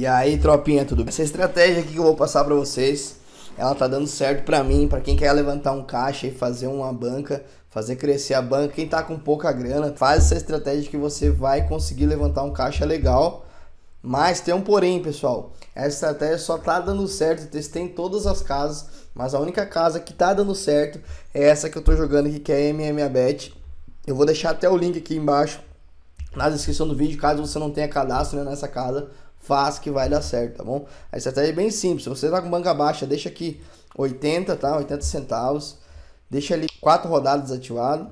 E aí, tropinha, tudo bem? Essa estratégia aqui que eu vou passar para vocês, ela tá dando certo para mim, para quem quer levantar um caixa e fazer uma banca, fazer crescer a banca, quem tá com pouca grana, faz essa estratégia que você vai conseguir levantar um caixa legal. Mas tem um porém, pessoal. Essa estratégia só tá dando certo, testei em todas as casas, mas a única casa que tá dando certo é essa que eu tô jogando aqui, que é a MMABet. Eu vou deixar até o link aqui embaixo na descrição do vídeo, caso você não tenha cadastro né, nessa casa faz que vai dar certo, tá bom? A estratégia é bem simples. Se você tá com banca baixa, deixa aqui 80, tá? 80 centavos. Deixa ali quatro rodadas ativado.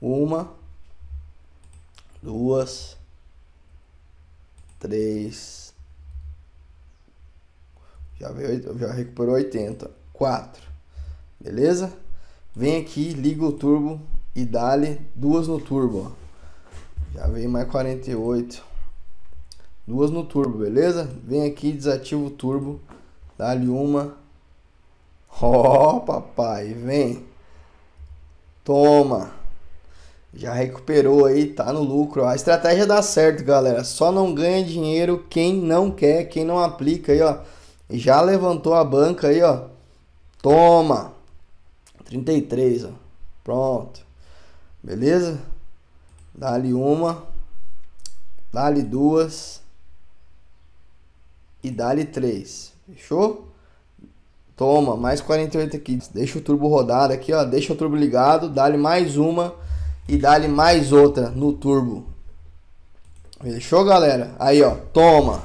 Uma, duas, três. Já veio, já recuperou 80. 4. Beleza? Vem aqui, liga o turbo e dá duas no turbo, ó. Já veio mais 48 duas no turbo, beleza? Vem aqui, desativa o turbo, dá-lhe uma. Ó, oh, papai, vem. Toma. Já recuperou aí, tá no lucro. A estratégia dá certo, galera. Só não ganha dinheiro quem não quer, quem não aplica aí, ó. Já levantou a banca aí, ó. Toma. 33, ó. Pronto. Beleza? Dá-lhe uma. Dá-lhe duas e dá-lhe 3. Fechou? Toma, mais 48 aqui. Deixa o turbo rodado aqui, ó. Deixa o turbo ligado, dá-lhe mais uma e dá-lhe mais outra no turbo. Fechou, galera? Aí, ó. Toma.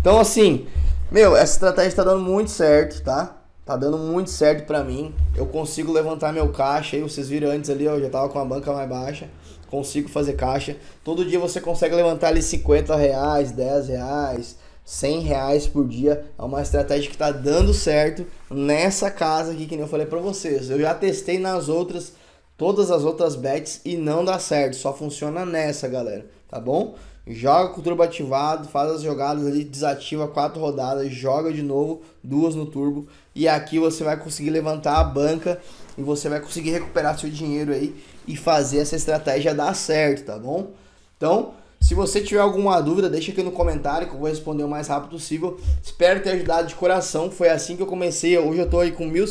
Então, assim, meu, essa estratégia tá dando muito certo, tá? Tá dando muito certo pra mim. Eu consigo levantar meu caixa aí. Vocês viram antes ali, ó. Eu já tava com a banca mais baixa. Consigo fazer caixa. Todo dia você consegue levantar ali 50 reais, 10 reais 100 reais por dia é uma estratégia que está dando certo nessa casa aqui, que nem eu falei para vocês. Eu já testei nas outras, todas as outras bets e não dá certo, só funciona nessa, galera, tá bom? Joga com o turbo ativado, faz as jogadas ali, desativa quatro rodadas, joga de novo, duas no turbo e aqui você vai conseguir levantar a banca e você vai conseguir recuperar seu dinheiro aí e fazer essa estratégia dar certo, tá bom? Então, se você tiver alguma dúvida, deixa aqui no comentário que eu vou responder o mais rápido possível. Espero ter ajudado de coração. Foi assim que eu comecei. Hoje eu tô aí com R$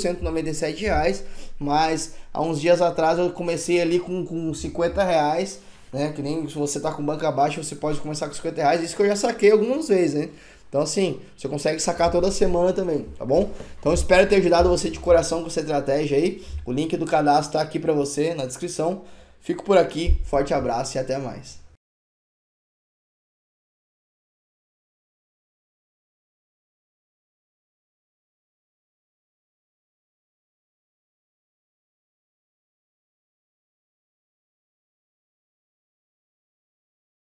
reais, mas há uns dias atrás eu comecei ali com, com 50 reais. Né? Que nem se você tá com banca baixa, você pode começar com 50 reais. Isso que eu já saquei algumas vezes, né? Então, assim, você consegue sacar toda semana também, tá bom? Então, espero ter ajudado você de coração com essa estratégia aí. O link do cadastro tá aqui para você na descrição. Fico por aqui, forte abraço e até mais.